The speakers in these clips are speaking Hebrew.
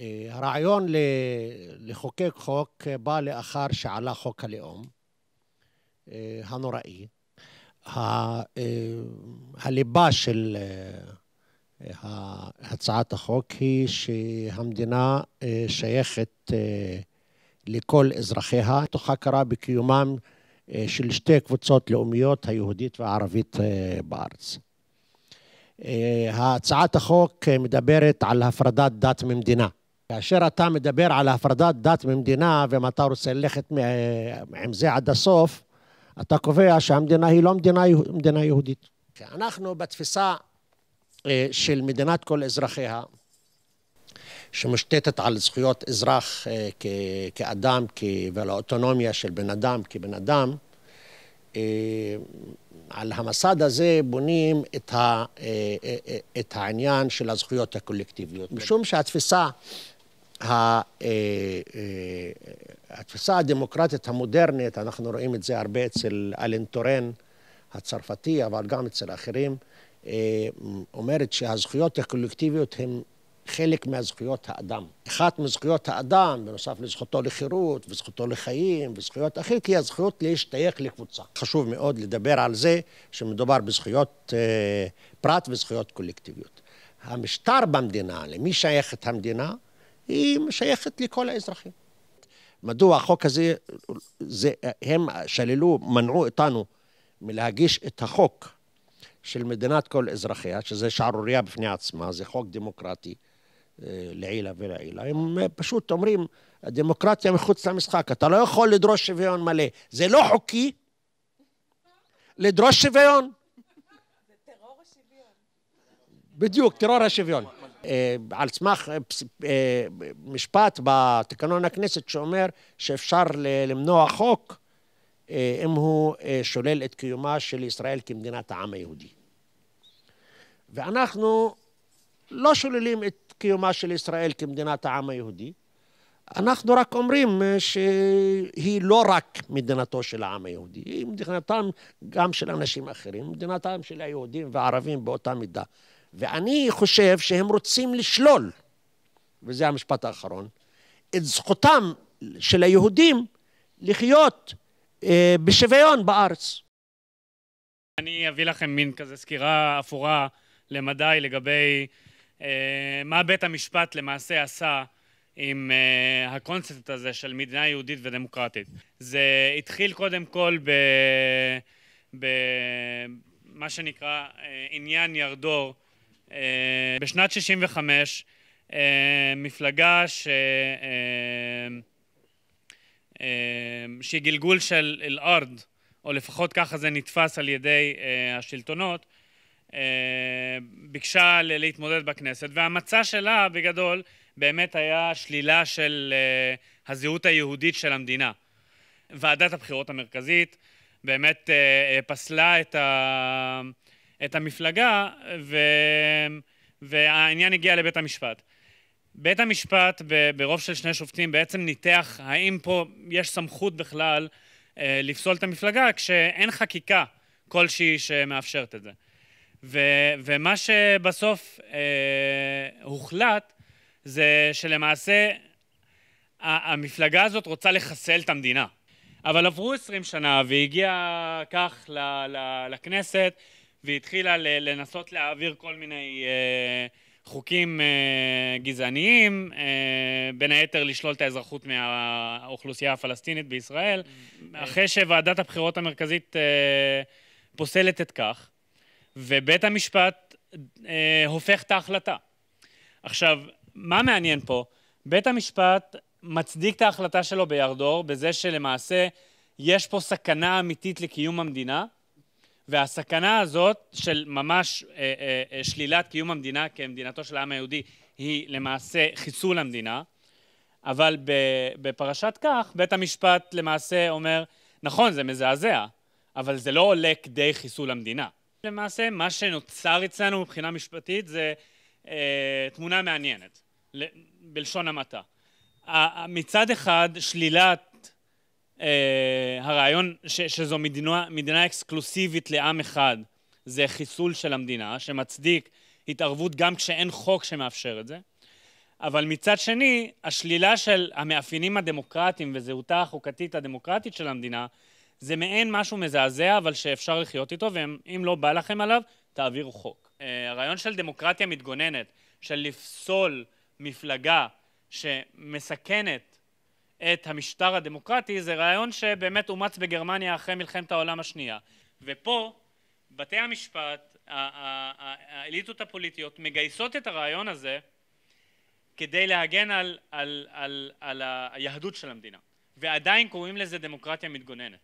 אה, הרעיון לחוקק חוק בא לאחר שעלה חוק הלאום אה, הנוראי. אה, הליבה של הצעת החוק היא שהמדינה שייכת לכל אזרחיה, תוך הכרה בקיומם של שתי קבוצות לאומיות, היהודית והערבית בארץ. הצעת החוק מדברת על הפרדת דת ממדינה. כאשר אתה מדבר על הפרדת דת ממדינה, ואם אתה רוצה ללכת עם זה עד הסוף, אתה קובע שהמדינה היא לא מדינה, מדינה יהודית. אנחנו בתפיסה אה, של מדינת כל אזרחיה, שמושתתת על זכויות אזרח אה, כ- כאדם כ- ועל האוטונומיה של בן אדם כבן אדם, אה, על המסד הזה בונים את, ה, את העניין של הזכויות הקולקטיביות. כן. משום שהתפיסה אה, אה, התפיסה הדמוקרטית המודרנית, אנחנו רואים את זה הרבה אצל אלן טורן הצרפתי, אבל גם אצל אחרים, אה, אומרת שהזכויות הקולקטיביות הן חלק מהזכויות האדם. אחת מזכויות האדם, בנוסף לזכותו לחירות, וזכותו לחיים, וזכויות אחרות, היא הזכות להשתייך לקבוצה. חשוב מאוד לדבר על זה שמדובר בזכויות פרט וזכויות קולקטיביות. המשטר במדינה, למי שייכת המדינה? היא שייכת לכל האזרחים. מדוע החוק הזה, זה, הם שללו, מנעו אותנו מלהגיש את החוק של מדינת כל אזרחיה, שזה שערורייה בפני עצמה, זה חוק דמוקרטי אה, לעילה ולעילה. הם אה, פשוט אומרים, הדמוקרטיה מחוץ למשחק, אתה לא יכול לדרוש שוויון מלא. זה לא חוקי לדרוש שוויון. זה טרור השוויון. בדיוק, טרור השוויון. אה, על סמך אה, אה, משפט בתקנון הכנסת שאומר שאפשר למנוע חוק אם הוא שולל את קיומה של ישראל כמדינת העם היהודי. ואנחנו לא שוללים את קיומה של ישראל כמדינת העם היהודי, אנחנו רק אומרים שהיא לא רק מדינתו של העם היהודי, היא מדינתם גם של אנשים אחרים, מדינתם של היהודים והערבים באותה מידה. ואני חושב שהם רוצים לשלול, וזה המשפט האחרון, את זכותם של היהודים לחיות אה, בשוויון בארץ. אני אביא לכם מין כזה סקירה אפורה למדי לגבי אה, מה בית המשפט למעשה עשה עם uh, הקונספט הזה של מדינה יהודית ודמוקרטית. זה התחיל קודם כל במה שנקרא uh, עניין ירדור, אה, בשנת 65, אה, מפלגה ש... אה, שהיא גלגול של אל-ארד, או לפחות ככה זה נתפס על ידי השלטונות, ביקשה להתמודד בכנסת, והמצע שלה בגדול באמת היה שלילה של הזהות היהודית של המדינה. ועדת הבחירות המרכזית באמת פסלה את ה... את המפלגה, ו... והעניין הגיע לבית המשפט. בית המשפט, ברוב של שני שופטים, בעצם ניתח האם פה יש סמכות בכלל אה, לפסול את המפלגה, כשאין חקיקה כלשהי שמאפשרת את זה. ו, ומה שבסוף אה, הוחלט, זה שלמעשה המפלגה הזאת רוצה לחסל את המדינה. אבל עברו עשרים שנה והגיע כך ל, ל, לכנסת, והיא התחילה לנסות להעביר כל מיני אה, חוקים אה, גזעניים, אה, בין היתר לשלול את האזרחות מהאוכלוסייה הפלסטינית בישראל. אחרי שוועדת הבחירות המרכזית פוסלת את כך, ובית המשפט הופך את ההחלטה. עכשיו, מה מעניין פה? בית המשפט מצדיק את ההחלטה שלו בירדור בזה שלמעשה יש פה סכנה אמיתית לקיום המדינה, והסכנה הזאת של ממש אה, אה, אה, שלילת קיום המדינה כמדינתו של העם היהודי היא למעשה חיסול המדינה, אבל בפרשת כך בית המשפט למעשה אומר, נכון, זה מזעזע, אבל זה לא עולה כדי חיסול המדינה. למעשה מה שנוצר אצלנו מבחינה משפטית זה אה, תמונה מעניינת, בלשון המעטה. מצד אחד, שלילת אה, הרעיון ש, שזו מדינה, מדינה אקסקלוסיבית לעם אחד זה חיסול של המדינה, שמצדיק התערבות גם כשאין חוק שמאפשר את זה. אבל מצד שני, השלילה של המאפיינים הדמוקרטיים וזהותה החוקתית הדמוקרטית של המדינה, זה מעין משהו מזעזע, אבל שאפשר לחיות איתו, ואם לא בא לכם עליו, תעבירו חוק. אה, הרעיון של דמוקרטיה מתגוננת, של לפסול מפלגה שמסכנת את המשטר הדמוקרטי, זה רעיון שבאמת אומץ בגרמניה אחרי מלחמת העולם השנייה. ופה בתי המשפט, האליטות הפוליטיות, מגייסות את הרעיון הזה כדי להגן על, על, על, על היהדות של המדינה. ועדיין קוראים לזה דמוקרטיה מתגוננת.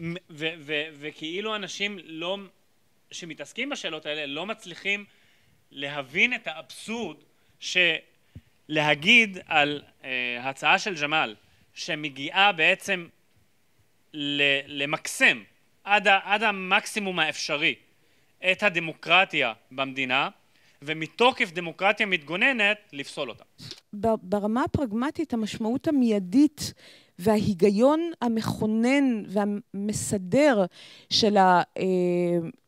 ו, ו, ו, וכאילו אנשים לא, שמתעסקים בשאלות האלה לא מצליחים להבין את האבסורד שלהגיד על אה, הצעה של ג'מאל שמגיעה בעצם למקסם עד, עד המקסימום האפשרי את הדמוקרטיה במדינה, ומתוקף דמוקרטיה מתגוננת, לפסול אותה. ברמה הפרגמטית, המשמעות המיידית וההיגיון המכונן והמסדר של, ה, אה,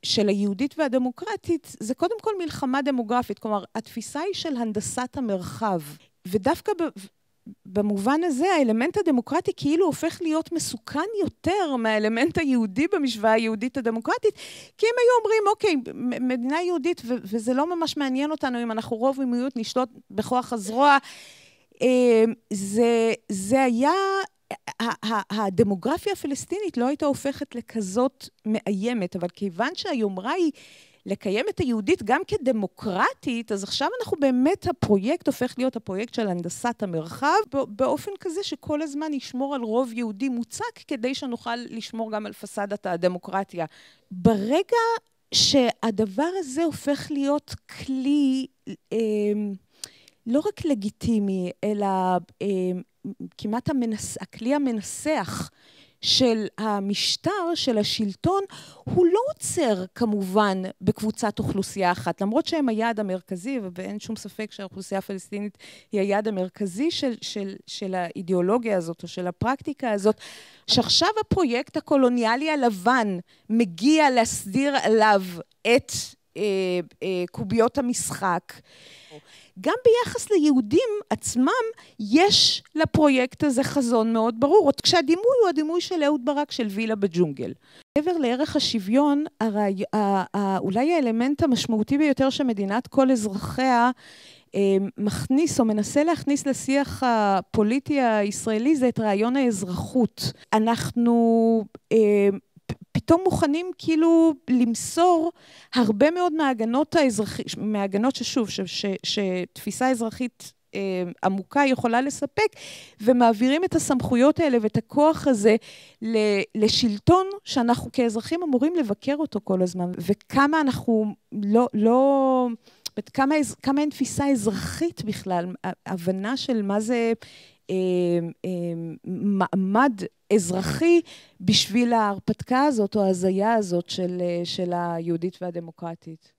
של היהודית והדמוקרטית זה קודם כל מלחמה דמוגרפית. כלומר, התפיסה היא של הנדסת המרחב. ודווקא במובן הזה האלמנט הדמוקרטי כאילו הופך להיות מסוכן יותר מהאלמנט היהודי במשוואה היהודית הדמוקרטית, כי אם היו אומרים, אוקיי, מדינה יהודית, ו- וזה לא ממש מעניין אותנו אם אנחנו רוב או נשלוט בכוח הזרוע. אה, זה, זה היה, הדמוגרפיה הפלסטינית לא הייתה הופכת לכזאת מאיימת, אבל כיוון שהיומרה היא לקיים את היהודית גם כדמוקרטית, אז עכשיו אנחנו באמת, הפרויקט הופך להיות הפרויקט של הנדסת המרחב, באופן כזה שכל הזמן ישמור על רוב יהודי מוצק, כדי שנוכל לשמור גם על פסדת הדמוקרטיה. ברגע שהדבר הזה הופך להיות כלי אה, לא רק לגיטימי, אלא אה, כמעט המנס, הכלי המנסח של המשטר, של השלטון, הוא לא עוצר כמובן בקבוצת אוכלוסייה אחת, למרות שהם היעד המרכזי, ואין שום ספק שהאוכלוסייה הפלסטינית היא היעד המרכזי של, של, של האידיאולוגיה הזאת או של הפרקטיקה הזאת, שעכשיו הפרויקט הקולוניאלי הלבן מגיע להסדיר עליו את אה, אה, קוביות המשחק. גם ביחס ליהודים עצמם, יש לפרויקט הזה חזון מאוד ברור. עוד כשהדימוי הוא הדימוי של אהוד ברק של וילה בג'ונגל. מעבר לערך השוויון, הרי, אולי האלמנט המשמעותי ביותר שמדינת כל אזרחיה אה, מכניס או מנסה להכניס לשיח הפוליטי הישראלי זה את רעיון האזרחות. אנחנו אה, פתאום מוכנים כאילו למסור הרבה מאוד מההגנות האזרחית, מההגנות ששוב, ש, ש, שתפיסה אזרחית אה, עמוקה יכולה לספק, ומעבירים את הסמכויות האלה ואת הכוח הזה ל, לשלטון שאנחנו כאזרחים אמורים לבקר אותו כל הזמן, וכמה אנחנו לא... לא כמה, כמה אין תפיסה אזרחית בכלל, הבנה של מה זה מעמד אמ, אמ, אזרחי בשביל ההרפתקה הזאת או ההזיה הזאת של אה, היהודית והדמוקרטית.